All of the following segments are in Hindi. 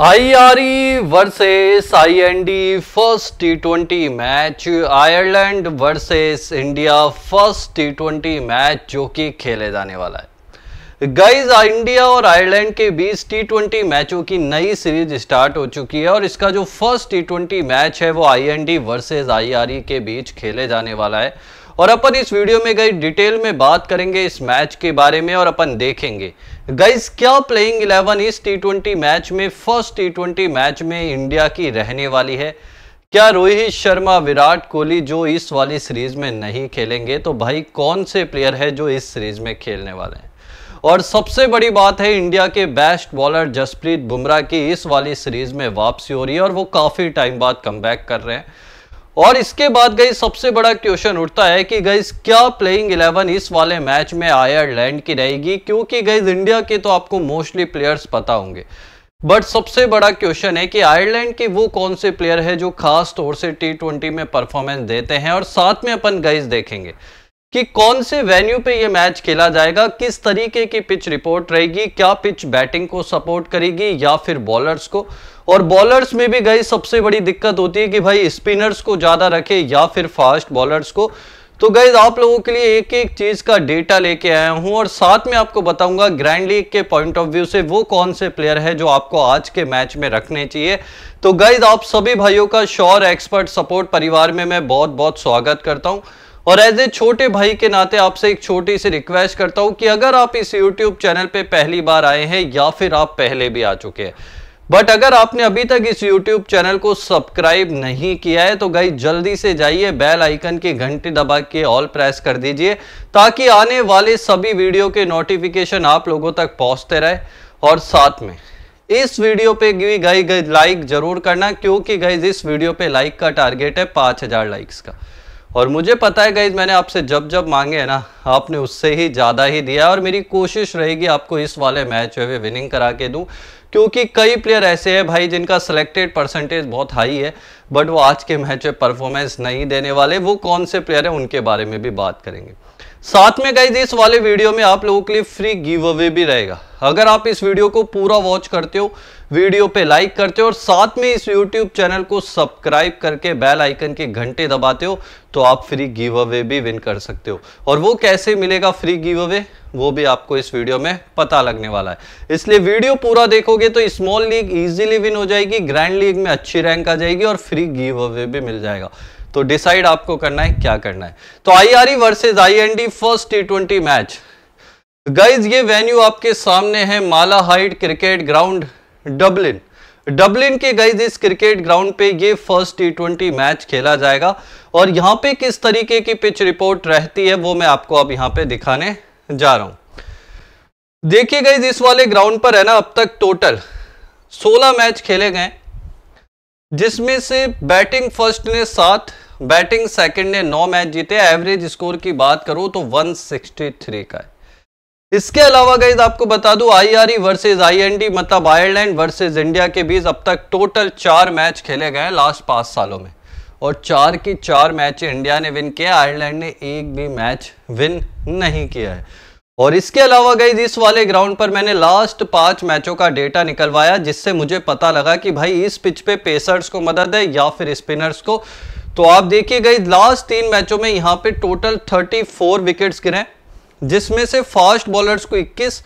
IRE versus IND first T twenty match Ireland versus India first T twenty match जो कि खेले जाने वाला है गाइस इंडिया और आयरलैंड के बीच टी ट्वेंटी मैचों की नई सीरीज स्टार्ट हो चुकी है और इसका जो फर्स्ट टी ट्वेंटी मैच है वो आईएनडी वर्सेस आईआरई के बीच खेले जाने वाला है और अपन इस वीडियो में गई डिटेल में बात करेंगे इस मैच के बारे में और अपन देखेंगे गाइस क्या प्लेइंग 11 इस टी मैच में फर्स्ट टी मैच में इंडिया की रहने वाली है क्या रोहित शर्मा विराट कोहली जो इस वाली सीरीज में नहीं खेलेंगे तो भाई कौन से प्लेयर है जो इस सीरीज में खेलने वाले हैं और सबसे बड़ी बात है इंडिया के बेस्ट बॉलर जसप्रीत बुमराह की इस वाली सीरीज में वापसी हो रही है और वो काफ़ी टाइम बाद कम कर रहे हैं और इसके बाद गई सबसे बड़ा क्वेश्चन उठता है कि गई क्या प्लेइंग 11 इस वाले मैच में आयरलैंड की रहेगी क्योंकि गई इंडिया के तो आपको मोस्टली प्लेयर्स पता होंगे बट सबसे बड़ा क्वेश्चन है कि आयरलैंड के वो कौन से प्लेयर है जो खास तौर से टी ट्वेंटी में परफॉर्मेंस देते हैं और साथ में अपन गाइज देखेंगे कि कौन से वेन्यू पे ये मैच खेला जाएगा किस तरीके की पिच रिपोर्ट रहेगी क्या पिच बैटिंग को सपोर्ट करेगी या फिर बॉलर्स को और बॉलर्स में भी गई सबसे बड़ी दिक्कत होती है कि भाई स्पिनर्स को ज़्यादा रखे या फिर फास्ट बॉलर्स को तो गैज आप लोगों के लिए एक एक चीज़ का डेटा लेके आया हूं और साथ में आपको बताऊंगा ग्रैंड लीग के पॉइंट ऑफ व्यू से वो कौन से प्लेयर है जो आपको आज के मैच में रखने चाहिए तो गैज आप सभी भाइयों का श्योर एक्सपर्ट सपोर्ट परिवार में मैं बहुत बहुत स्वागत करता हूं और एज ए छोटे भाई के नाते आपसे एक छोटी सी रिक्वेस्ट करता हूं कि अगर आप इस यूट्यूब चैनल पर पहली बार आए हैं या फिर आप पहले भी आ चुके हैं बट अगर आपने अभी तक इस YouTube चैनल को सब्सक्राइब नहीं किया है तो गई जल्दी से जाइए बेल आइकन की घंटी दबा के ऑल प्रेस कर दीजिए ताकि आने वाले सभी वीडियो के नोटिफिकेशन आप लोगों तक पहुंचते रहे और साथ में इस वीडियो पे भी गई गई लाइक जरूर करना क्योंकि गई इस वीडियो पे लाइक का टारगेट है पाँच हजार लाइक्स का और मुझे पता है गाइज मैंने आपसे जब जब मांगे है ना आपने उससे ही ज़्यादा ही दिया और मेरी कोशिश रहेगी आपको इस वाले मैच में विनिंग करा के दूँ क्योंकि कई प्लेयर ऐसे हैं भाई जिनका सिलेक्टेड परसेंटेज बहुत हाई है बट वो आज के मैच में परफॉर्मेंस नहीं देने वाले वो कौन से प्लेयर हैं उनके बारे में भी बात करेंगे साथ में गई इस वाले वीडियो में आप लोगों के लिए फ्री गिव अवे भी रहेगा अगर आप इस वीडियो को पूरा वॉच करते हो वीडियो पे लाइक करते हो और साथ में इस यूट्यूब चैनल को सब्सक्राइब करके बेल आइकन के घंटे दबाते हो तो आप फ्री गिव अवे भी विन कर सकते हो और वो कैसे मिलेगा फ्री गिव अवे वो भी आपको इस वीडियो में पता लगने वाला है इसलिए वीडियो पूरा देखोगे तो स्मॉल लीग इजीली विन हो जाएगी ग्रैंड लीग में अच्छी रैंक आ जाएगी और फ्री भी गिव अवे भी मिल जाएगा तो डिसाइड आपको करना है क्या करना है तो I R versus I N D first T twenty match guys ये वेन्यू आपके सामने है Malahide cricket ground Dublin Dublin के गाइज इस क्रिकेट ग्राउंड पे ये फर्स्ट टी ट्वेंटी मैच खेला जाएगा और यहाँ पे किस तरीके की पिच रिपोर्ट रहती है वो मैं आपको अब यहाँ पे दिखाने जा रहा हूँ देखिए गाइज इस वाले ग्राउंड पर है ना अब तक टोटल 16 मैच खेले गए जिसमें से बैटिंग फर्स्ट ने सात बैटिंग सेकंड ने नौ मैच जीते एवरेज स्कोर की बात करो तो 163 का है इसके अलावा गई आपको बता दूं आईआरई वर्सेस आईएनडी मतलब आयरलैंड वर्सेस इंडिया के बीच अब तक टोटल चार मैच खेले गए लास्ट पांच सालों में और चार की चार मैच इंडिया ने विन किया आयरलैंड ने एक भी मैच विन नहीं किया है और इसके अलावा गई इस वाले ग्राउंड पर मैंने लास्ट पांच मैचों का डेटा निकलवाया जिससे मुझे पता लगा कि भाई इस पिच पे पेसर्स को मदद है या फिर स्पिनर्स को तो आप देखिए गई लास्ट तीन मैचों में यहां पे टोटल 34 विकेट्स गिरे जिसमें से फास्ट बॉलर्स को 21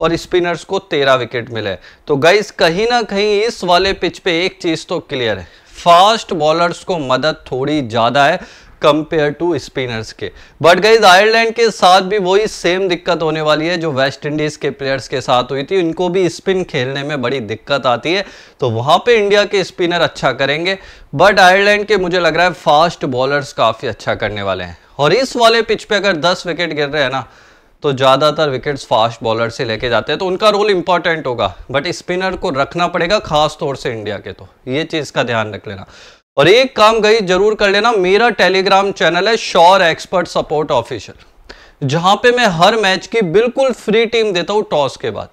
और स्पिनर्स को 13 विकेट मिले तो गई कहीं ना कहीं इस वाले पिच पे एक चीज़ तो क्लियर है फास्ट बॉलर्स को मदद थोड़ी ज़्यादा है कंपेयर टू स्पिनर्स के बट गाइज आयरलैंड के साथ भी वही सेम दिक्कत होने वाली है जो वेस्ट इंडीज के प्लेयर्स के साथ हुई थी उनको भी स्पिन खेलने में बड़ी दिक्कत आती है तो वहां पे इंडिया के स्पिनर अच्छा करेंगे बट आयरलैंड के मुझे लग रहा है फास्ट बॉलर्स काफी अच्छा करने वाले हैं और इस वाले पिच पे अगर दस विकेट गिर रहे हैं ना तो ज़्यादातर विकेट्स फास्ट बॉलर से लेके जाते हैं तो उनका रोल इंपॉर्टेंट होगा बट स्पिनर को रखना पड़ेगा खास तौर से इंडिया के तो ये चीज़ का ध्यान रख लेना और एक काम गई जरूर कर लेना मेरा टेलीग्राम चैनल है श्योर एक्सपर्ट सपोर्ट ऑफिशियल जहां पे मैं हर मैच की बिल्कुल फ्री टीम देता हूँ टॉस के बाद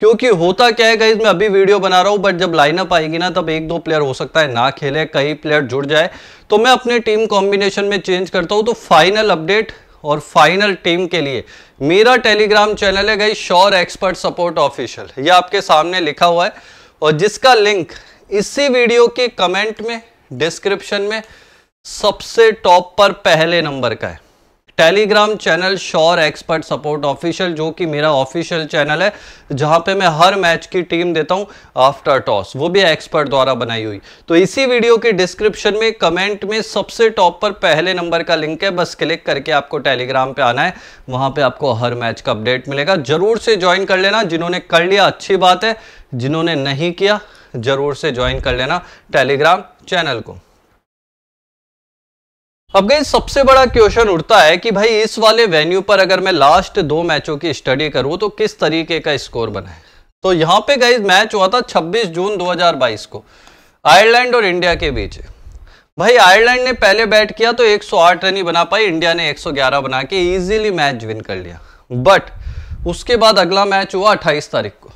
क्योंकि होता क्या है गई मैं अभी वीडियो बना रहा हूं बट जब लाइनअप आएगी ना तब एक दो प्लेयर हो सकता है ना खेले कई प्लेयर जुड़ जाए तो मैं अपने टीम कॉम्बिनेशन में चेंज करता हूँ तो फाइनल अपडेट और फाइनल टीम के लिए मेरा टेलीग्राम चैनल है गई श्योर एक्सपर्ट सपोर्ट ऑफिशियल ये आपके सामने लिखा हुआ है और जिसका लिंक इसी वीडियो के कमेंट में डिस्क्रिप्शन में सबसे टॉप पर पहले नंबर का है Telegram channel sure expert support official जो कि मेरा ऑफिशियल चैनल है जहां पे मैं हर मैच की टीम देता हूं आफ्टर टॉस वो भी एक्सपर्ट द्वारा बनाई हुई तो इसी वीडियो के डिस्क्रिप्शन में कमेंट में सबसे टॉप पर पहले नंबर का लिंक है बस क्लिक करके आपको टेलीग्राम पे आना है वहां पे आपको हर मैच का अपडेट मिलेगा जरूर से ज्वाइन कर लेना जिन्होंने कर लिया अच्छी बात है जिन्होंने नहीं किया जरूर से ज्वाइन कर लेना टेलीग्राम चैनल को अब गई सबसे बड़ा क्वेश्चन उठता है कि भाई इस वाले वेन्यू पर अगर मैं लास्ट दो मैचों की स्टडी करूं तो किस तरीके का स्कोर बनाए तो यहां पे गई मैच हुआ था 26 जून 2022 को आयरलैंड और इंडिया के बीच भाई आयरलैंड ने पहले बैट किया तो 108 रन ही बना पाई इंडिया ने 111 बना के इजीली मैच विन कर लिया बट उसके बाद अगला मैच हुआ 28 तारीख को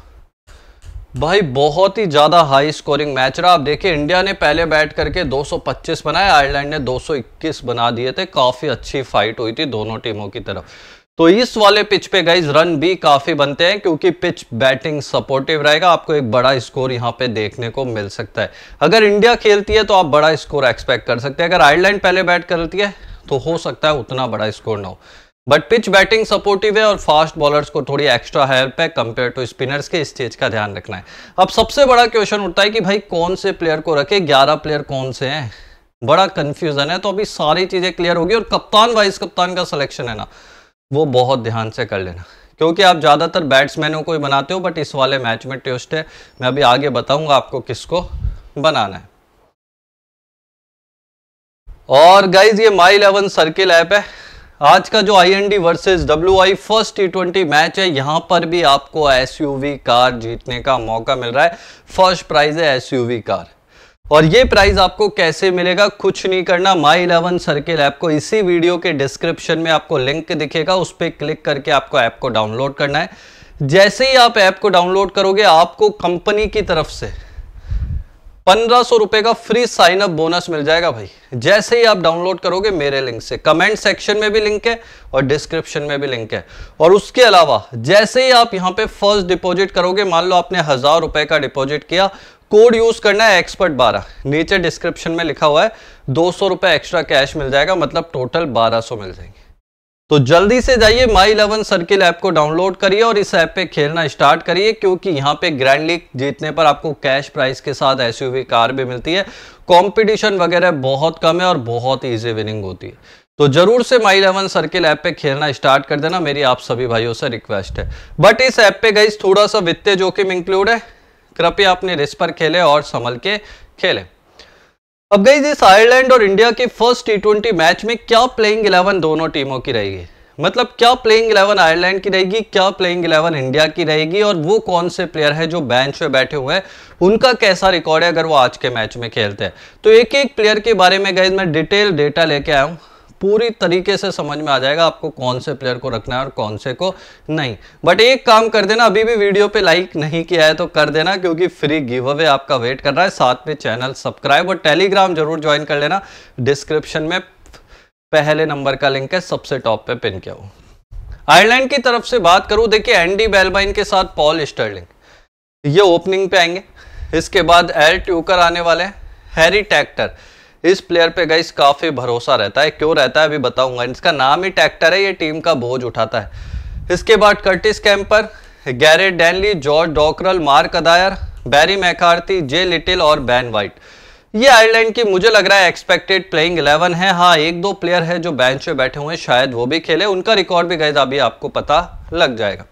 भाई बहुत ही ज़्यादा हाई स्कोरिंग मैच रहा आप देखिए इंडिया ने पहले बैट करके 225 बनाए आयरलैंड ने 221 बना दिए थे काफ़ी अच्छी फाइट हुई थी दोनों टीमों की तरफ तो इस वाले पिच पे गाइज रन भी काफ़ी बनते हैं क्योंकि पिच बैटिंग सपोर्टिव रहेगा आपको एक बड़ा स्कोर यहाँ पे देखने को मिल सकता है अगर इंडिया खेलती है तो आप बड़ा स्कोर एक्सपेक्ट कर सकते हैं अगर आयरलैंड पहले बैट करती है तो हो सकता है उतना बड़ा स्कोर ना हो बट पिच बैटिंग सपोर्टिव है और फास्ट बॉलर्स को थोड़ी एक्स्ट्रा हेल्प है कंपेयर टू स्पिनर्स के इस चीज का ध्यान रखना है अब सबसे बड़ा क्वेश्चन उठता है कि भाई कौन से प्लेयर को रखे ग्यारह प्लेयर कौन से हैं बड़ा कंफ्यूजन है तो अभी सारी चीजें क्लियर होगी और कप्तान वाइस कप्तान का सिलेक्शन है ना वो बहुत ध्यान से कर लेना क्योंकि आप ज़्यादातर बैट्समैनों को ही बनाते हो बट इस वाले मैच में टेस्ट है मैं अभी आगे बताऊंगा आपको किसको बनाना है और गाइज ये माई इलेवन सर्किल ऐप है आज का जो I N D versus W I first T twenty match है यहाँ पर भी आपको एस यू वी कार जीतने का मौका मिल रहा है फर्स्ट प्राइज है एस यू वी कार और ये प्राइस आपको कैसे मिलेगा कुछ नहीं करना माई इलेवन सर्किल ऐप को इसी वीडियो के डिस्क्रिप्शन में आपको लिंक दिखेगा उस पर क्लिक करके आपको ऐप को डाउनलोड करना है जैसे ही आप ऐप को डाउनलोड करोगे आपको कंपनी की तरफ से पंद्रह सौ रुपए का फ्री साइन अप बोनस मिल जाएगा भाई जैसे ही आप डाउनलोड करोगे मेरे लिंक से कमेंट सेक्शन में भी लिंक है और डिस्क्रिप्शन में भी लिंक है और उसके अलावा जैसे ही आप यहाँ पे फर्स्ट डिपॉजिट करोगे मान लो आपने हजार रुपए का डिपॉजिट किया कोड यूज करना है एक्सपर्ट बारह नीचे डिस्क्रिप्शन में लिखा हुआ है दो सौ रुपए एक्स्ट्रा कैश मिल जाएगा मतलब टोटल बारह सौ मिल जाएंगे तो जल्दी से जाइए माई इलेवन सर्किल ऐप को डाउनलोड करिए और इस ऐप पे खेलना स्टार्ट करिए क्योंकि यहाँ पे ग्रैंड लीग जीतने पर आपको कैश प्राइस के साथ एसयूवी कार भी मिलती है कंपटीशन वगैरह बहुत कम है और बहुत ईजी विनिंग होती है तो जरूर से माई इलेवन सर्किल ऐप पे खेलना स्टार्ट कर देना मेरी आप सभी भाइयों से रिक्वेस्ट है बट इस ऐप पे गई थोड़ा सा वित्तीय जोखिम इंक्लूड है कृपया अपने रिस्क पर खेले और संभल के खेलें अब गई इस आयरलैंड और इंडिया के फर्स्ट टी ट्वेंटी मैच में क्या प्लेइंग इलेवन दोनों टीमों की रहेगी मतलब क्या प्लेइंग इलेवन आयरलैंड की रहेगी क्या प्लेइंग इलेवन इंडिया की रहेगी और वो कौन से प्लेयर है जो बेंच पे बैठे हुए हैं उनका कैसा रिकॉर्ड है अगर वो आज के मैच में खेलते हैं तो एक एक प्लेयर के बारे में गई मैं डिटेल डेटा लेके आया हूँ पूरी तरीके से समझ में आ जाएगा आपको कौन से प्लेयर को रखना है और कौन से को नहीं बट एक काम कर देना अभी भी वीडियो पे लाइक नहीं किया है तो कर देना क्योंकि फ्री गिव अवे आपका वेट कर रहा है साथ में चैनल सब्सक्राइब और टेलीग्राम जरूर ज्वाइन कर लेना डिस्क्रिप्शन में पहले नंबर का लिंक है सबसे टॉप पे पिन किया आयरलैंड की तरफ से बात करूं देखिए एंडी बेलबाइन के साथ पॉल स्टर्लिंग ये ओपनिंग पे आएंगे इसके बाद एल ट्यूकर आने वाले हैं हैरी टैक्टर इस प्लेयर पे गाइस काफ़ी भरोसा रहता है क्यों रहता है अभी बताऊंगा इसका नाम ही टैक्टर है ये टीम का बोझ उठाता है इसके बाद कर्टिस कैंपर गैरे डैनली George Dockrell Mark Adair Barry McCarthy J Little और बैन वाइट ये आयरलैंड की मुझे लग रहा है एक्सपेक्टेड प्लेइंग 11 है हाँ एक दो प्लेयर है जो बेंच पे बैठे हुए हैं शायद वो भी खेले उनका रिकॉर्ड भी गए अभी आपको पता लग जाएगा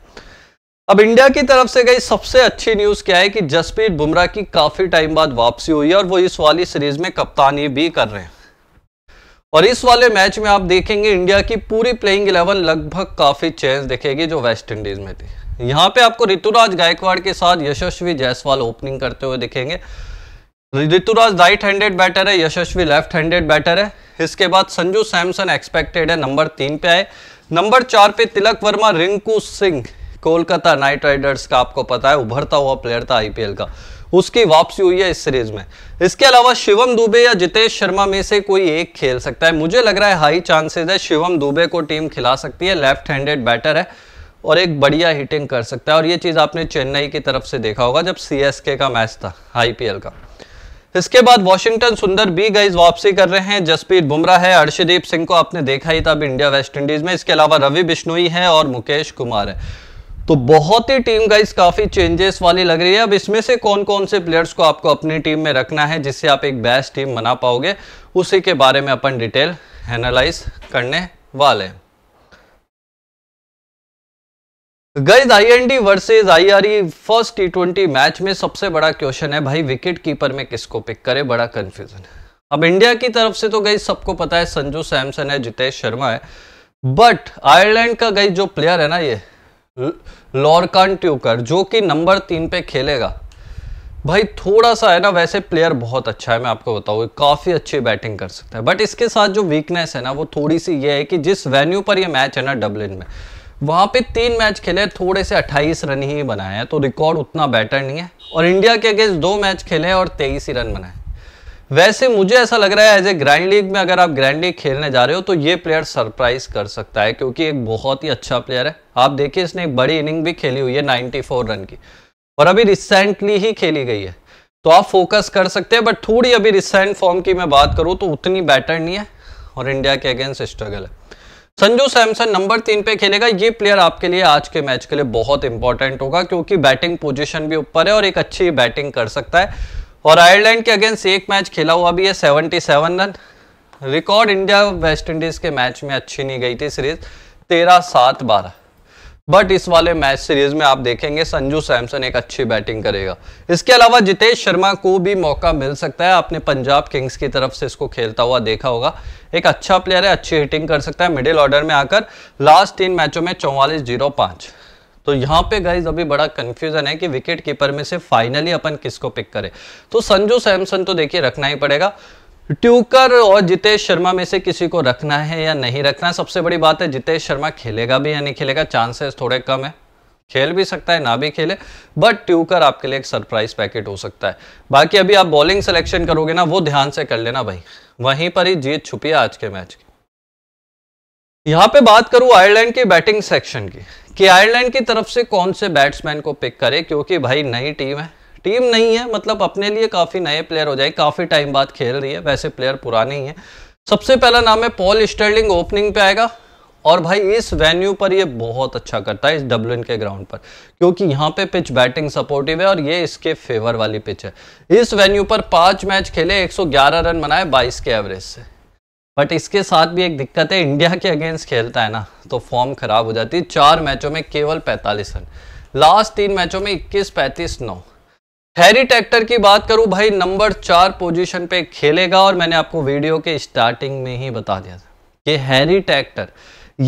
अब इंडिया की तरफ से गई सबसे अच्छी न्यूज क्या है कि जसप्रीत बुमराह की काफी टाइम बाद वापसी हुई है और वो इस वाली सीरीज में कप्तानी भी कर रहे हैं और इस वाले मैच में आप देखेंगे इंडिया की पूरी प्लेइंग इलेवन लगभग काफी चेंज दिखेगी जो वेस्ट इंडीज में थी यहां पे आपको ऋतुराज गायकवाड़ के साथ यशस्वी जायसवाल ओपनिंग करते हुए दिखेंगे ऋतुराज राइट हैंडेड बैटर है यशस्वी लेफ्ट हैंडेड बैटर है इसके बाद संजू सैमसन एक्सपेक्टेड है नंबर तीन पे आए नंबर चार पे तिलक वर्मा रिंकू सिंह कोलकाता नाइट राइडर्स का आपको पता है उभरता हुआ प्लेयर था आईपीएल का उसकी वापसी हुई है इस सीरीज में इसके अलावा शिवम दुबे या जितेश शर्मा में से कोई एक खेल सकता है मुझे लग रहा है हाई चांसेस है शिवम दुबे को टीम खिला सकती है लेफ्ट हैंडेड बैटर है और एक बढ़िया हिटिंग कर सकता है और ये चीज़ आपने चेन्नई की तरफ से देखा होगा जब सी का मैच था आईपीएल का इसके बाद वॉशिंगटन सुंदर बी गाइज वापसी कर रहे हैं जसप्रीत बुमराह है अर्शदीप सिंह को आपने देखा ही था अब इंडिया वेस्ट इंडीज में इसके अलावा रवि बिश्नोई है और मुकेश कुमार है तो बहुत ही टीम गाइस काफी चेंजेस वाली लग रही है अब इसमें से कौन कौन से प्लेयर्स को आपको अपनी टीम में रखना है जिससे आप एक बेस्ट टीम बना पाओगे उसी के बारे में अपन डिटेल एनालाइज करने वाले guys I N D versus I R first T twenty match में सबसे बड़ा क्वेश्चन है भाई विकेट कीपर में किसको पिक करे बड़ा कंफ्यूजन है अब इंडिया की तरफ से तो गई सबको पता है संजू सैमसन है जितेश शर्मा है बट आयरलैंड का गई जो प्लेयर है ना ये लॉरकान ट्यूकर जो कि नंबर तीन पे खेलेगा भाई थोड़ा सा है ना वैसे प्लेयर बहुत अच्छा है मैं आपको बताऊँ काफ़ी अच्छी बैटिंग कर सकता है बट इसके साथ जो वीकनेस है ना वो थोड़ी सी ये है कि जिस वेन्यू पर ये मैच है ना डबलिन में वहाँ पे तीन मैच खेले थोड़े से 28 रन ही बनाए हैं तो रिकॉर्ड उतना बेटर नहीं है और इंडिया के अगेंस्ट दो मैच खेले और तेईस ही रन बनाए वैसे मुझे ऐसा लग रहा है एज ए ग्रैंड लीग में अगर आप ग्रैंड लीग खेलने जा रहे हो तो ये प्लेयर सरप्राइज कर सकता है क्योंकि एक बहुत ही अच्छा प्लेयर है आप देखिए इसने एक बड़ी इनिंग भी खेली हुई है 94 रन की और अभी रिसेंटली ही खेली गई है तो आप फोकस कर सकते हैं बट थोड़ी अभी रिसेंट फॉर्म की मैं बात करूं तो उतनी बैटर नहीं है और इंडिया के अगेंस्ट स्ट्रगल है संजू सैमसन नंबर तीन पे खेलेगा ये प्लेयर आपके लिए आज के मैच के लिए बहुत इंपॉर्टेंट होगा क्योंकि बैटिंग पोजीशन भी ऊपर है और एक अच्छी बैटिंग कर सकता है और आयरलैंड के अगेंस्ट एक मैच खेला हुआ भी है 77 run record India West Indies के मैच में अच्छी नहीं गई थी सीरीज तेरह सात बारह बट इस वाले मैच सीरीज में आप देखेंगे संजू सैमसन एक अच्छी बैटिंग करेगा इसके अलावा जितेश शर्मा को भी मौका मिल सकता है आपने पंजाब किंग्स की तरफ से इसको खेलता हुआ देखा होगा एक अच्छा प्लेयर है अच्छी हिटिंग कर सकता है मिडिल ऑर्डर में आकर लास्ट तीन मैचों में चौवालीस जीरो पांच तो यहाँ पे गाइज अभी बड़ा कंफ्यूजन है कि विकेट कीपर में से फाइनली अपन किसको पिक करें तो संजू सैमसन तो देखिए रखना ही पड़ेगा ट्यूकर और जितेश शर्मा में से किसी को रखना है या नहीं रखना है सबसे बड़ी बात है जितेश शर्मा खेलेगा भी या नहीं खेलेगा चांसेस थोड़े कम है खेल भी सकता है ना भी खेले बट ट्यूकर आपके लिए एक सरप्राइज पैकेट हो सकता है बाकी अभी आप बॉलिंग सिलेक्शन करोगे ना वो ध्यान से कर लेना भाई वहीं पर ही जीत छुपी है आज के मैच की यहां पे बात करूं आयरलैंड के बैटिंग सेक्शन की कि आयरलैंड की तरफ से कौन से बैट्समैन को पिक करे क्योंकि भाई नई टीम है टीम नहीं है मतलब अपने लिए काफी नए प्लेयर हो जाए काफी टाइम बाद खेल रही है वैसे प्लेयर पुराने ही है सबसे पहला नाम है पॉल स्टर्लिंग ओपनिंग पे आएगा और भाई इस वेन्यू पर ये बहुत अच्छा करता है इस डब्लिन के ग्राउंड पर क्योंकि यहाँ पे पिच बैटिंग सपोर्टिव है और ये इसके फेवर वाली पिच है इस वेन्यू पर पांच मैच खेले 111 रन बनाए 22 के एवरेज से बट इसके साथ भी एक दिक्कत है इंडिया के अगेंस्ट खेलता है ना तो फॉर्म खराब हो जाती है चार मैचों में केवल 45 रन लास्ट तीन मैचों में 21 35 नौ हैरी ट्रैक्टर की बात करूं भाई नंबर चार पोजीशन पे खेलेगा और मैंने आपको वीडियो के स्टार्टिंग में ही बता दिया था कि हैरी ट्रैक्टर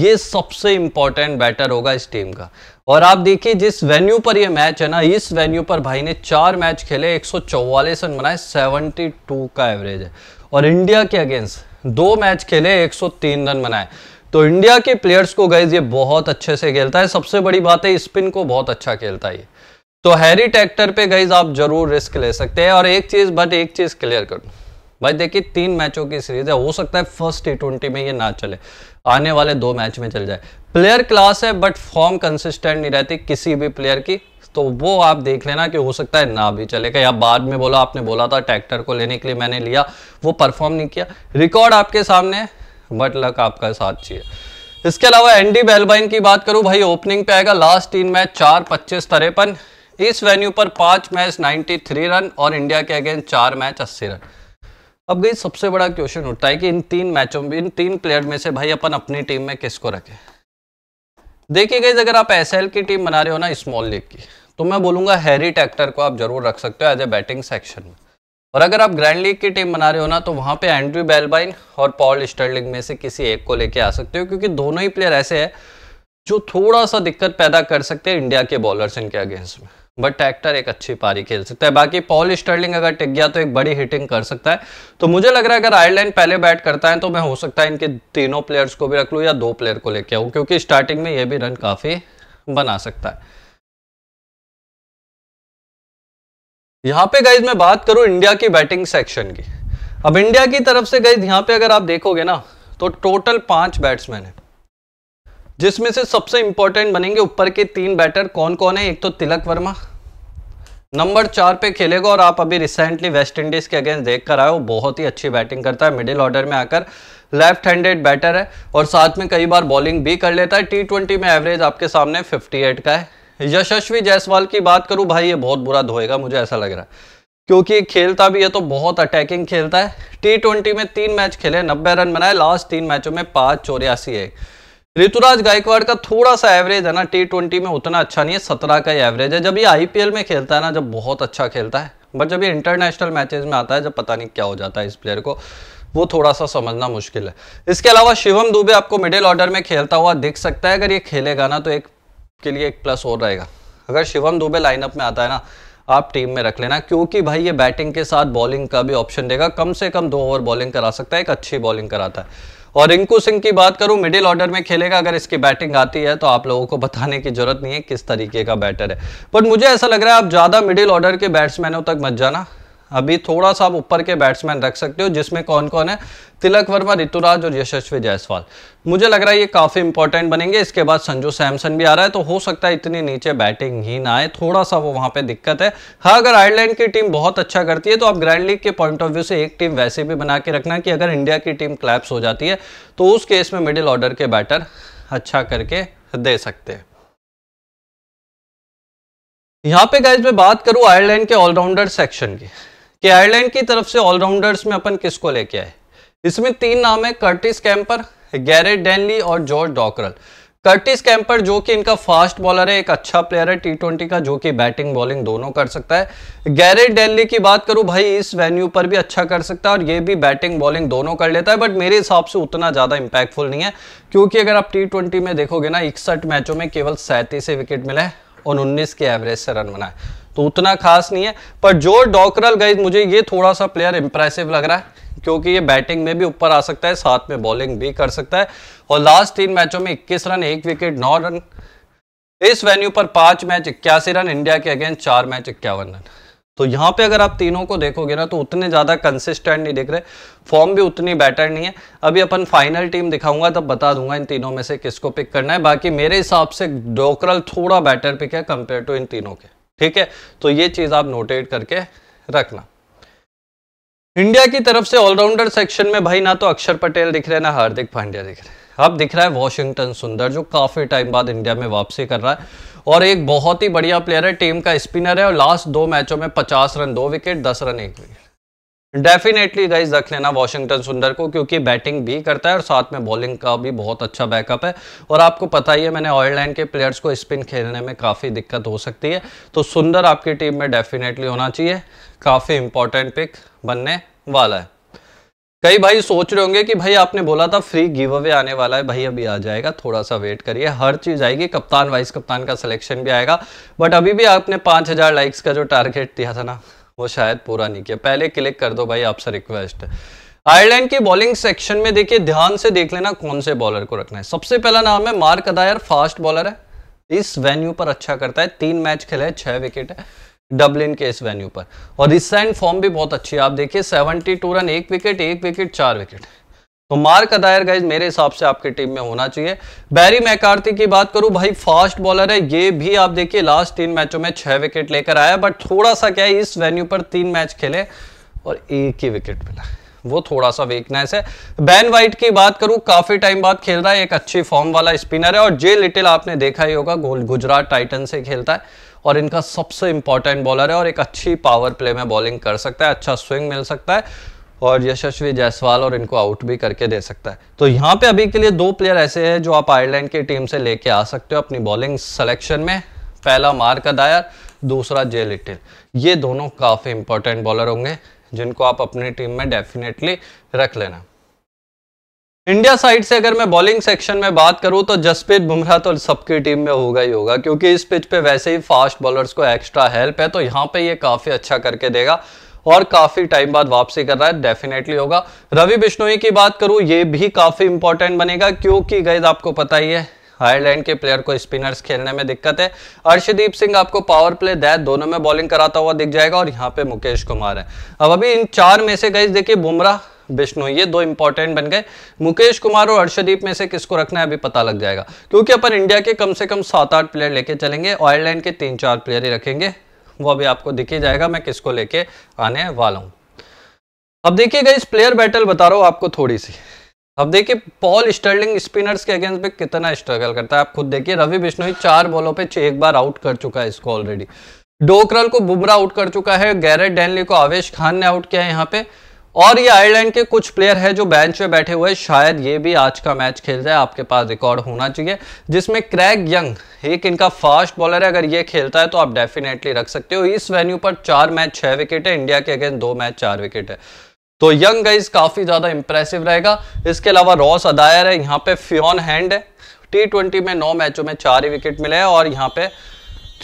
ये सबसे इंपॉर्टेंट बैटर होगा इस टीम का और आप देखिए जिस वेन्यू पर ये मैच है ना इस वेन्यू पर भाई ने चार मैच खेले एक रन बनाए सेवेंटी का एवरेज है और इंडिया के अगेंस्ट दो मैच खेले 103 रन बनाए तो इंडिया के प्लेयर्स को गए ये बहुत अच्छे से खेलता है सबसे बड़ी बात है स्पिन को बहुत अच्छा खेलता है तो हैरी ट्रैक्टर पे गई आप जरूर रिस्क ले सकते हैं और एक चीज बट एक चीज क्लियर कर भाई देखिए तीन मैचों की सीरीज है हो सकता है फर्स्ट टी ट्वेंटी में ये ना चले आने वाले दो मैच में चल जाए प्लेयर क्लास है बट फॉर्म कंसिस्टेंट नहीं रहती किसी भी प्लेयर की तो वो आप देख लेना कि हो सकता है ना भी चलेगा या बाद में बोला आपने बोला था ट्रैक्टर को लेने के लिए मैंने लिया वो परफॉर्म नहीं किया रिकॉर्ड आपके सामने बट लक आपका साथ चाहिए इसके अलावा एंडी बेलबाइन की बात करूं भाई ओपनिंग पे आएगा लास्ट तीन मैच चार पच्चीस तरेपन इस वेन्यू पर पांच मैच थ्री रन और इंडिया के अगेंस्ट चार मैच अस्सी रन अब गई सबसे बड़ा क्वेश्चन उठता है कि इन तीन मैचों में इन तीन प्लेयर में से भाई अपन अपनी टीम में किसको रखें देखिए गई अगर आप एस की टीम बना रहे हो ना स्मॉल लीग की तो मैं बोलूँगा हैरी टैक्टर को आप जरूर रख सकते हो एज ए बैटिंग सेक्शन में और अगर आप ग्रैंड लीग की टीम बना रहे हो ना तो वहाँ पे एंड्रू बेलबाइन और पॉल स्टर्लिंग में से किसी एक को लेके आ सकते हो क्योंकि दोनों ही प्लेयर ऐसे हैं जो थोड़ा सा दिक्कत पैदा कर सकते हैं इंडिया के बॉलर्स इनके अगेंस्ट में बट टैक्टर एक अच्छी पारी खेल सकता है बाकी पॉल स्टर्लिंग अगर टिक गया तो एक बड़ी हिटिंग कर सकता है तो मुझे लग रहा है अगर आयरलैंड पहले बैट करता है तो मैं हो सकता है इनके तीनों प्लेयर्स को भी रख लूँ या दो प्लेयर को लेके आऊँ क्योंकि स्टार्टिंग में ये भी रन काफ़ी बना सकता है यहाँ पे गाइज मैं बात करूँ इंडिया की बैटिंग सेक्शन की अब इंडिया की तरफ से गाइज यहाँ पे अगर आप देखोगे ना तो टोटल पांच बैट्समैन है जिसमें से सबसे इंपॉर्टेंट बनेंगे ऊपर के तीन बैटर कौन कौन है एक तो तिलक वर्मा नंबर चार पे खेलेगा और आप अभी रिसेंटली वेस्ट इंडीज के अगेंस्ट देख कर आए हो बहुत ही अच्छी बैटिंग करता है मिडिल ऑर्डर में आकर लेफ्ट हैंडेड बैटर है और साथ में कई बार बॉलिंग भी कर लेता है टी ट्वेंटी में एवरेज आपके सामने फिफ्टी का है यशस्वी जायसवाल की बात करूं भाई ये बहुत बुरा धोएगा मुझे ऐसा लग रहा है क्योंकि खेलता भी है तो बहुत अटैकिंग खेलता है टी ट्वेंटी में तीन मैच खेले नब्बे रन बनाए लास्ट तीन मैचों में पाँच चौरासी है ऋतुराज गायकवाड़ का थोड़ा सा एवरेज है ना टी ट्वेंटी में उतना अच्छा नहीं है सत्रह का ही एवरेज है जब ये आईपीएल में खेलता है ना जब बहुत अच्छा खेलता है बट जब ये इंटरनेशनल मैचेज में आता है जब पता नहीं क्या हो जाता है इस प्लेयर को वो थोड़ा सा समझना मुश्किल है इसके अलावा शिवम दुबे आपको मिडिल ऑर्डर में खेलता हुआ दिख सकता है अगर ये खेलेगा ना तो एक के लिए एक प्लस और रहेगा अगर शिवम दुबे लाइनअप में आता है ना आप टीम में रख लेना क्योंकि भाई ये बैटिंग के साथ बॉलिंग का भी ऑप्शन देगा कम से कम दो ओवर बॉलिंग करा सकता है एक अच्छी बॉलिंग कराता है और रिंकू सिंह की बात करूं मिडिल ऑर्डर में खेलेगा अगर इसकी बैटिंग आती है तो आप लोगों को बताने की जरूरत नहीं है किस तरीके का बैटर है पर मुझे ऐसा लग रहा है आप ज़्यादा मिडिल ऑर्डर के बैट्समैनों तक मत जाना अभी थोड़ा सा आप ऊपर के बैट्समैन रख सकते हो जिसमें कौन कौन है तिलक वर्मा ऋतुराज और यशस्वी जायसवाल मुझे लग रहा है ये काफ़ी इंपॉर्टेंट बनेंगे इसके बाद संजू सैमसन भी आ रहा है तो हो सकता है इतनी नीचे बैटिंग ही ना आए थोड़ा सा वो वहां पे दिक्कत है हाँ अगर आयरलैंड की टीम बहुत अच्छा करती है तो आप ग्रैंड लीग के पॉइंट ऑफ व्यू से एक टीम वैसे भी बना के रखना कि अगर इंडिया की टीम क्लैप्स हो जाती है तो उस केस में मिडिल ऑर्डर के बैटर अच्छा करके दे सकते हैं यहाँ पे गाइज मैं बात करूँ आयरलैंड के ऑलराउंडर सेक्शन की कि आयरलैंड की तरफ से ऑलराउंडर्स में अपन किसको लेके आए इसमें तीन नाम है कर्टिस कैंपर गैरेट डेनली और जॉर्ज डॉकरल कर्टिस कैंपर जो कि इनका फास्ट बॉलर है एक अच्छा प्लेयर है टी ट्वेंटी का जो कि बैटिंग बॉलिंग दोनों कर सकता है गैरेट डेनली की बात करूं भाई इस वेन्यू पर भी अच्छा कर सकता है और ये भी बैटिंग बॉलिंग दोनों कर लेता है बट मेरे हिसाब से उतना ज़्यादा इंपैक्टफुल नहीं है क्योंकि अगर आप टी ट्वेंटी में देखोगे ना इकसठ मैचों में केवल सैंतीस विकेट है और उन्नीस के एवरेज से रन बनाए तो उतना खास नहीं है पर जो डॉकरल गाइज मुझे ये थोड़ा सा प्लेयर इंप्रेसिव लग रहा है क्योंकि ये बैटिंग में भी ऊपर आ सकता है साथ में बॉलिंग भी कर सकता है और लास्ट तीन मैचों में इक्कीस रन एक विकेट नौ रन इस वेन्यू पर पांच मैच इक्यासी रन इंडिया के अगेंस्ट चार मैच इक्यावन रन तो यहाँ पे अगर आप तीनों को देखोगे ना तो उतने ज़्यादा कंसिस्टेंट नहीं दिख रहे फॉर्म भी उतनी बेटर नहीं है अभी अपन फाइनल टीम दिखाऊंगा तब बता दूंगा इन तीनों में से किसको पिक करना है बाकी मेरे हिसाब से डोकरल थोड़ा बेटर पिक है कंपेयर टू तो इन तीनों के ठीक है तो ये चीज आप नोटेट करके रखना इंडिया की तरफ से ऑलराउंडर सेक्शन में भाई ना तो अक्षर पटेल दिख रहे ना हार्दिक पांड्या दिख रहे अब दिख रहा है वॉशिंगटन सुंदर जो काफी टाइम बाद इंडिया में वापसी कर रहा है और एक बहुत ही बढ़िया प्लेयर है टीम का स्पिनर है और लास्ट दो मैचों में पचास रन दो विकेट दस रन एक विकेट डेफिनेटली गाइज रख लेना वॉशिंगटन सुंदर को क्योंकि बैटिंग भी करता है और साथ में बॉलिंग का भी बहुत अच्छा बैकअप है और आपको पता ही है मैंने ऑयरलैंड के प्लेयर्स को स्पिन खेलने में काफ़ी दिक्कत हो सकती है तो सुंदर आपकी टीम में डेफिनेटली होना चाहिए काफ़ी इंपॉर्टेंट पिक बनने वाला है कई भाई सोच रहे होंगे कि भाई आपने बोला था फ्री गिव अवे आने वाला है भाई अभी आ जाएगा थोड़ा सा वेट करिए हर चीज़ आएगी कप्तान वाइस कप्तान का सिलेक्शन भी आएगा बट अभी भी आपने हजार लाइक्स का जो टारगेट दिया था ना वो शायद पूरा नहीं किया पहले क्लिक कर दो भाई आपसे रिक्वेस्ट आयरलैंड के बॉलिंग सेक्शन में देखिए ध्यान से देख लेना कौन से बॉलर को रखना है सबसे पहला नाम है मार्क अदायर फास्ट बॉलर है इस वेन्यू पर अच्छा करता है तीन मैच खेले है छह विकेट है डब्लिन के इस वेन्यू पर और रिसेंट फॉर्म भी बहुत अच्छी है आप देखिए 72 रन एक विकेट एक विकेट चार विकेट तो मार्क अदायर गाइज मेरे हिसाब से आपकी टीम में होना चाहिए बैरी मैकार्थी की बात करूं भाई फास्ट बॉलर है ये भी आप देखिए लास्ट तीन मैचों में छह विकेट लेकर आया बट थोड़ा सा क्या है इस वेन्यू पर तीन मैच खेले और एक ही विकेट मिला वो थोड़ा सा वीकनेस है बैन वाइट की बात करूं काफी टाइम बाद खेल रहा है एक अच्छी फॉर्म वाला स्पिनर है और जे लिटिल आपने देखा ही होगा गुजरात टाइटन से खेलता है और इनका सबसे इंपॉर्टेंट बॉलर है और एक अच्छी पावर प्ले में बॉलिंग कर सकता है अच्छा स्विंग मिल सकता है और यशस्वी जायसवाल और इनको आउट भी करके दे सकता है तो यहाँ पे अभी के लिए दो प्लेयर ऐसे हैं जो आप आयरलैंड की टीम से लेके आ सकते हो अपनी बॉलिंग सलेक्शन में पहला मार्क दायर दूसरा जे लिटिल ये दोनों काफ़ी इंपॉर्टेंट बॉलर होंगे जिनको आप अपनी टीम में डेफिनेटली रख लेना इंडिया साइड से अगर मैं बॉलिंग सेक्शन में बात करूं तो जसप्रीत बुमराह तो सबकी टीम में होगा ही होगा क्योंकि इस पिच पे वैसे ही फास्ट बॉलर्स को एक्स्ट्रा हेल्प है तो यहाँ पे ये काफ़ी अच्छा करके देगा और काफी टाइम बाद वापसी कर रहा है डेफिनेटली होगा रवि बिश्नोई की बात करूं ये भी काफी इंपॉर्टेंट बनेगा क्योंकि गैज आपको पता ही है आयरलैंड के प्लेयर को स्पिनर्स खेलने में दिक्कत है अर्शदीप सिंह आपको पावर प्ले दैट दोनों में बॉलिंग कराता हुआ दिख जाएगा और यहाँ पे मुकेश कुमार है अब अभी इन चार में से गई देखिए बुमराह बिश्नो ये दो इंपॉर्टेंट बन गए मुकेश कुमार और हर्षदीप में से किसको रखना है अभी पता लग जाएगा क्योंकि अपन इंडिया के कम से कम सात आठ प्लेयर लेके चलेंगे आयरलैंड के तीन चार प्लेयर ही रखेंगे वो अभी आपको दिखे जाएगा मैं किसको लेके आने वाला हूँ अब देखिएगा इस प्लेयर बैटल बता रहा हूँ आपको थोड़ी सी अब देखिए पॉल स्टर्लिंग स्पिनर्स के अगेंस्ट में कितना स्ट्रगल करता है आप खुद देखिए रवि बिश्नोई चार बॉलों पर एक बार आउट कर चुका है इसको ऑलरेडी डोकरल को बुमरा आउट कर चुका है गैरेट डैनली को आवेश खान ने आउट किया है यहाँ पे और ये आयरलैंड के कुछ प्लेयर है जो बेंच पे बैठे हुए हैं शायद ये भी आज का मैच खेल रहा है आपके पास रिकॉर्ड होना चाहिए जिसमें क्रैग यंग एक इनका फास्ट बॉलर है अगर ये खेलता है तो आप डेफिनेटली रख सकते हो इस वेन्यू पर चार मैच छः विकेट है इंडिया के अगेंस्ट दो मैच चार विकेट है तो यंग गाइज काफ़ी ज़्यादा इंप्रेसिव रहेगा इसके अलावा रॉस अदायर है यहाँ पे फ्योन हैंड है टी ट्वेंटी में नौ मैचों में चार ही विकेट मिले हैं और यहाँ पे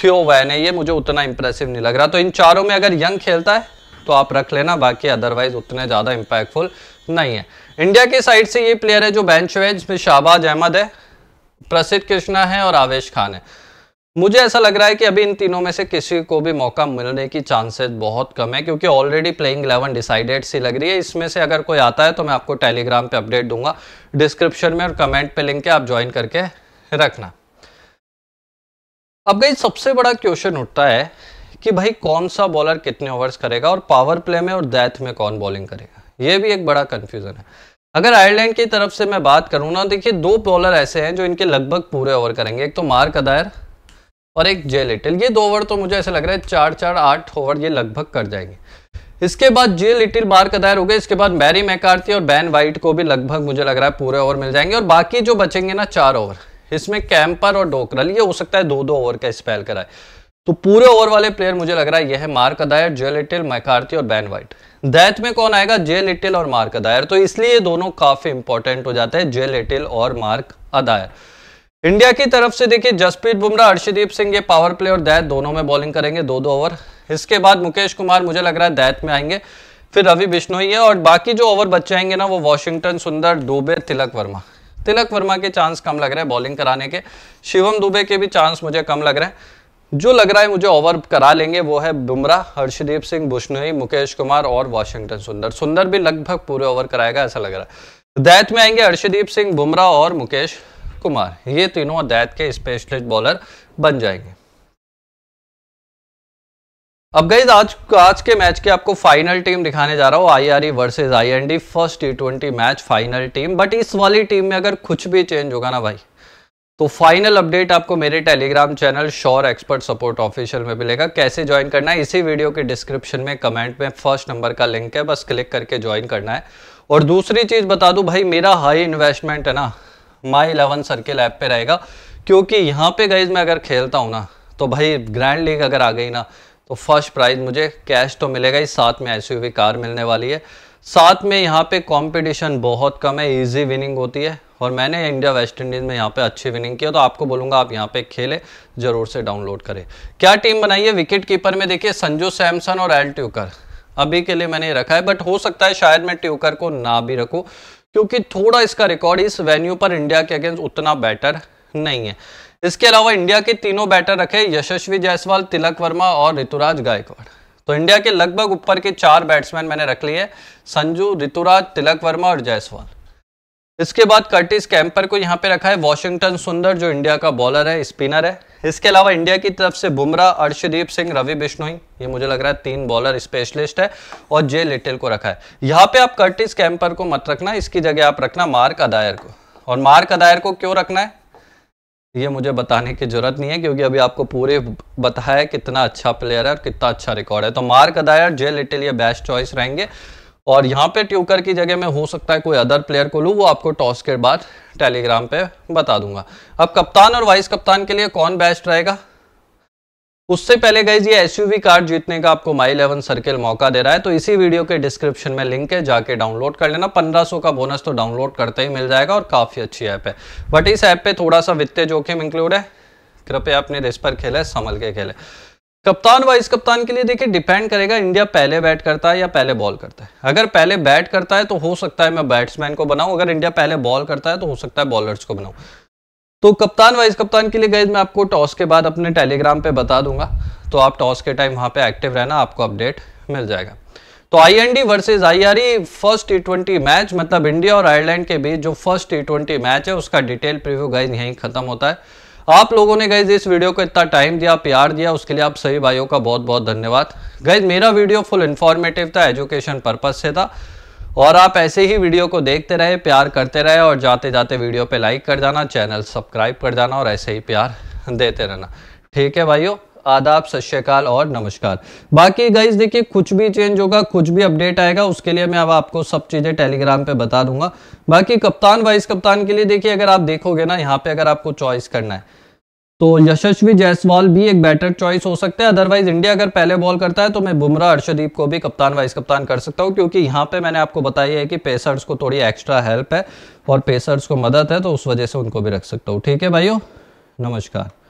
थियो वैन है ये मुझे उतना इंप्रेसिव नहीं लग रहा तो इन चारों में अगर यंग खेलता है तो आप रख लेना बाकी अदरवाइज उतने ज़्यादा इम्पैक्टफुल नहीं है इंडिया की साइड से ये प्लेयर है जो बेंच वेज में शाहबाज अहमद है प्रसिद्ध कृष्णा है और आवेश खान है मुझे ऐसा लग रहा है कि अभी इन तीनों में से किसी को भी मौका मिलने की चांसेस बहुत कम है क्योंकि ऑलरेडी प्लेइंग इलेवन डिसाइडेड सी लग रही है इसमें से अगर कोई आता है तो मैं आपको टेलीग्राम पे अपडेट दूंगा डिस्क्रिप्शन में और कमेंट पे लिंक है आप ज्वाइन करके रखना अब गई सबसे बड़ा क्वेश्चन उठता है कि भाई कौन सा बॉलर कितने ओवर्स करेगा और पावर प्ले में और डेथ में कौन बॉलिंग करेगा ये भी एक बड़ा कन्फ्यूज़न है अगर आयरलैंड की तरफ से मैं बात करूँ ना देखिए दो बॉलर ऐसे हैं जो इनके लगभग पूरे ओवर करेंगे एक तो मार्क अदायर और एक जे लिटिल ये दो ओवर तो मुझे ऐसा लग रहा है चार चार आठ ओवर ये लगभग कर जाएंगे इसके बाद जे लिटिल मार्क अदायर हो गए इसके बाद मैरी मैकार्थी और बैन वाइट को भी लगभग मुझे लग रहा है पूरे ओवर मिल जाएंगे और बाकी जो बचेंगे ना चार ओवर इसमें कैंपर और डोकरल ये हो सकता है दो दो ओवर का स्पेल कराए तो पूरे ओवर वाले प्लेयर मुझे लग रहा है यह है Mark Adair J Little McCarthy और बैन वाइट दैथ में कौन आएगा जे लिटिल और मार्क अदायर तो इसलिए दोनों काफी इंपॉर्टेंट हो जाते हैं जे लिटिल और मार्क अदायर इंडिया की तरफ से देखिए जसप्रीत बुमराह अर्षदीप सिंह ये पावर प्ले और दैत दोनों में बॉलिंग करेंगे दो दो ओवर इसके बाद मुकेश कुमार मुझे लग रहा है दैत में आएंगे फिर रवि बिश्नोई है और बाकी जो ओवर बच्चे आएंगे ना वो वॉशिंगटन सुंदर दुबे तिलक वर्मा तिलक वर्मा के चांस कम लग रहे हैं बॉलिंग कराने के शिवम दुबे के भी चांस मुझे कम लग रहे हैं जो लग रहा है मुझे ओवर करा लेंगे वो है बुमराह हर्षदीप सिंह बुशनोई मुकेश कुमार और वॉशिंगटन सुंदर सुंदर भी लगभग पूरे ओवर कराएगा ऐसा लग रहा है दैत में आएंगे हर्षदीप सिंह बुमराह और मुकेश कुमार ये तीनों दैत के स्पेशलिस्ट बॉलर बन जाएंगे अब गई आज आज के मैच के आपको फाइनल टीम दिखाने जा रहा हूँ I R E versus I N first T twenty match final team but इस वाली टीम में अगर कुछ भी चेंज होगा ना भाई तो फाइनल अपडेट आपको मेरे Telegram channel sure expert support official में मिलेगा कैसे ज्वाइन करना है इसी वीडियो के डिस्क्रिप्शन में कमेंट में फर्स्ट नंबर का लिंक है बस क्लिक करके ज्वाइन करना है और दूसरी चीज़ बता दूं भाई मेरा हाई इन्वेस्टमेंट है ना माई इलेवन सर्किल ऐप पे रहेगा क्योंकि यहाँ पे गाइज मैं अगर खेलता हूँ ना तो भाई ग्रैंड लीग अगर आ गई ना तो फर्स्ट प्राइज मुझे कैश तो मिलेगा ही साथ में एस कार मिलने वाली है साथ में यहाँ पे कंपटीशन बहुत कम है इजी विनिंग होती है और मैंने इंडिया वेस्ट इंडीज़ में यहाँ पे अच्छी विनिंग की है तो आपको बोलूँगा आप यहाँ पे खेले ज़रूर से डाउनलोड करें क्या टीम बनाइए विकेट कीपर में देखिए संजू सैमसन और एल ट्यूकर अभी के लिए मैंने रखा है बट हो सकता है शायद मैं ट्यूकर को ना भी रखूँ क्योंकि थोड़ा इसका रिकॉर्ड इस वेन्यू पर इंडिया के अगेंस्ट उतना बेटर नहीं है इसके अलावा इंडिया के तीनों बैटर रखे यशस्वी जायसवाल तिलक वर्मा और ऋतुराज गायकवाड़ तो इंडिया के लगभग ऊपर के चार बैट्समैन मैंने रख लिए संजू ऋतुराज तिलक वर्मा और जायसवाल इसके बाद कर्टिस कैंपर को यहाँ पे रखा है वॉशिंगटन सुंदर जो इंडिया का बॉलर है स्पिनर है इसके अलावा इंडिया की तरफ से बुमराह अर्शदीप सिंह रवि बिश्नोई ये मुझे लग रहा है तीन बॉलर स्पेशलिस्ट है और जे लिटिल को रखा है यहाँ पे आप कर्टिस कैंपर को मत रखना इसकी जगह आप रखना मार्क अदायर को और मार्क अदायर को क्यों रखना है ये मुझे बताने की जरूरत नहीं है क्योंकि अभी आपको पूरे बताया कितना अच्छा प्लेयर है और कितना अच्छा रिकॉर्ड है तो मार्क अदायर जे लिटिल ये बेस्ट चॉइस रहेंगे और यहाँ पे ट्यूकर की जगह में हो सकता है कोई अदर प्लेयर को लूँ वो आपको टॉस के बाद टेलीग्राम पे बता दूंगा अब कप्तान और वाइस कप्तान के लिए कौन बेस्ट रहेगा उससे पहले गई ये एस कार्ड जीतने का आपको माई इलेवन सर्किल मौका दे रहा है तो इसी वीडियो के डिस्क्रिप्शन में लिंक है जाके डाउनलोड कर लेना 1500 का बोनस तो डाउनलोड करते ही मिल जाएगा और काफ़ी अच्छी ऐप है बट इस ऐप पे थोड़ा सा वित्तीय जोखिम इंक्लूड है कृपया अपने रिस्क पर खेले संभल के खेले कप्तान वाइस कप्तान के लिए देखिए डिपेंड करेगा इंडिया पहले बैट करता है या पहले बॉल करता है अगर पहले बैट करता है तो हो सकता है मैं बैट्समैन को बनाऊं अगर इंडिया पहले बॉल करता है तो हो सकता है बॉलर्स को बनाऊं तो कप्तान वाइस कप्तान के लिए गए मैं आपको टॉस के बाद अपने टेलीग्राम पे बता दूंगा तो आप टॉस के टाइम वहाँ पर एक्टिव रहना आपको अपडेट मिल जाएगा तो I N D versus I R first T twenty match मतलब इंडिया और आयरलैंड के बीच जो फर्स्ट टी ट्वेंटी मैच है उसका डिटेल प्रिव्यू गाइज यहीं खत्म होता है आप लोगों ने गैज इस वीडियो को इतना टाइम दिया प्यार दिया उसके लिए आप सभी भाइयों का बहुत बहुत धन्यवाद गैज मेरा वीडियो फुल इन्फॉर्मेटिव था एजुकेशन पर्पज से था और आप ऐसे ही वीडियो को देखते रहे प्यार करते रहे और जाते जाते वीडियो पे लाइक कर जाना चैनल सब्सक्राइब कर जाना और ऐसे ही प्यार देते रहना ठीक है भाइयों आदाब सत श्रीकाल और नमस्कार बाकी गाइज देखिए कुछ भी चेंज होगा कुछ भी अपडेट आएगा उसके लिए मैं अब आपको सब चीज़ें टेलीग्राम पे बता दूंगा बाकी कप्तान वाइस कप्तान के लिए देखिए अगर आप देखोगे ना यहाँ पे अगर आपको चॉइस करना है तो यशस्वी जायसवाल भी एक बेटर चॉइस हो सकता है अदरवाइज इंडिया अगर पहले बॉल करता है तो मैं बुमराह अर्शदीप को भी कप्तान वाइस कप्तान कर सकता हूँ क्योंकि यहाँ पे मैंने आपको बताया है कि पेसर्स को थोड़ी एक्स्ट्रा हेल्प है और पेसर्स को मदद है तो उस वजह से उनको भी रख सकता हूँ ठीक है भाइयों नमस्कार